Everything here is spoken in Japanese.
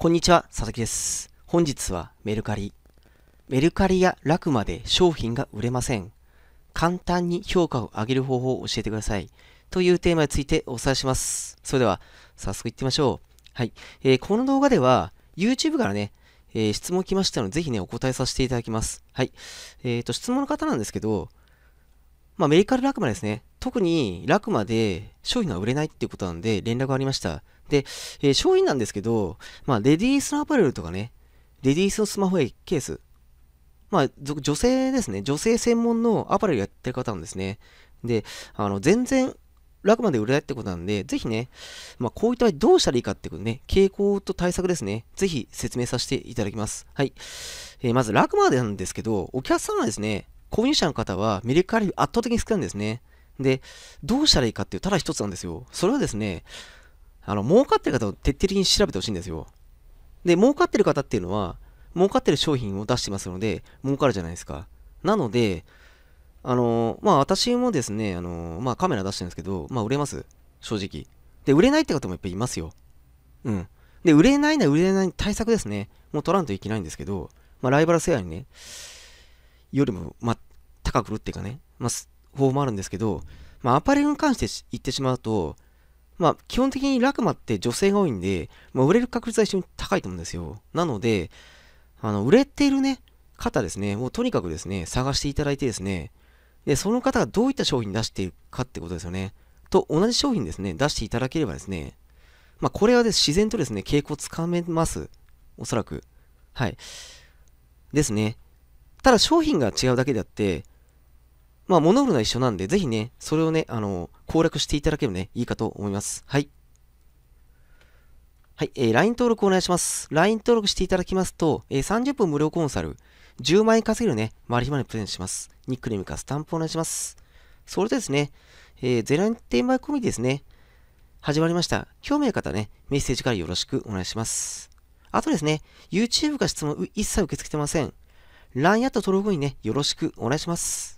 こんにちは、佐々木です。本日はメルカリ。メルカリやラクマで商品が売れません。簡単に評価を上げる方法を教えてください。というテーマについてお伝えします。それでは、早速いってみましょう。はい。えー、この動画では、YouTube からね、えー、質問来ましたので、ぜひね、お答えさせていただきます。はい。えっ、ー、と、質問の方なんですけど、まあ、メルカリラクマですね。特にラクマで商品が売れないっていうことなんで連絡がありました。で、えー、商品なんですけど、まあ、レディースのアパレルとかね、レディースのスマホやケース、まあ、女性ですね、女性専門のアパレルやってる方なんですね。で、あの、全然、楽まで売れないってことなんで、ぜひね、まあ、こういった場合どうしたらいいかってことね、傾向と対策ですね、ぜひ説明させていただきます。はい。えー、まず、楽までなんですけど、お客様ですね、購入者の方はメルカリ圧倒的に少ないんですね。で、どうしたらいいかっていう、ただ一つなんですよ。それはですね、あの、儲かってる方を徹底的に調べてほしいんですよ。で、儲かってる方っていうのは、儲かってる商品を出してますので、儲かるじゃないですか。なので、あの、まあ私もですね、あの、まあカメラ出してるんですけど、まあ売れます。正直。で、売れないって方もやっぱいますよ。うん。で、売れないな売れない対策ですね。もう取らんといけないんですけど、まあライバル世代にね、よりも、まあ高く売っていうかね、まあ法もあるんですけど、まあ、アパレルに関して言ってしまうと、まあ、基本的にラクマって女性が多いんで、まあ、売れる確率は非常に高いと思うんですよ。なので、あの、売れているね、方ですね、もうとにかくですね、探していただいてですね、で、その方がどういった商品出しているかってことですよね。と同じ商品ですね、出していただければですね、まあ、これはです、自然とですね、傾向をつかめます。おそらく。はい。ですね。ただ商品が違うだけであって、まあ、物売るのは一緒なんで、ぜひね、それをね、あの、攻略していただければね、いいかと思います。はい。はい、えー、LINE 登録お願いします。LINE 登録していただきますと、えー、30分無料コンサル、10万円稼げるね、マリヒマにプレゼントします。ニックネームかスタンプお願いします。それでですね、えー、ゼランテンマイコミですね、始まりました。興味ある方ね、メッセージからよろしくお願いします。あとですね、YouTube が質問一切受け付けてません。LINE アット登録にね、よろしくお願いします。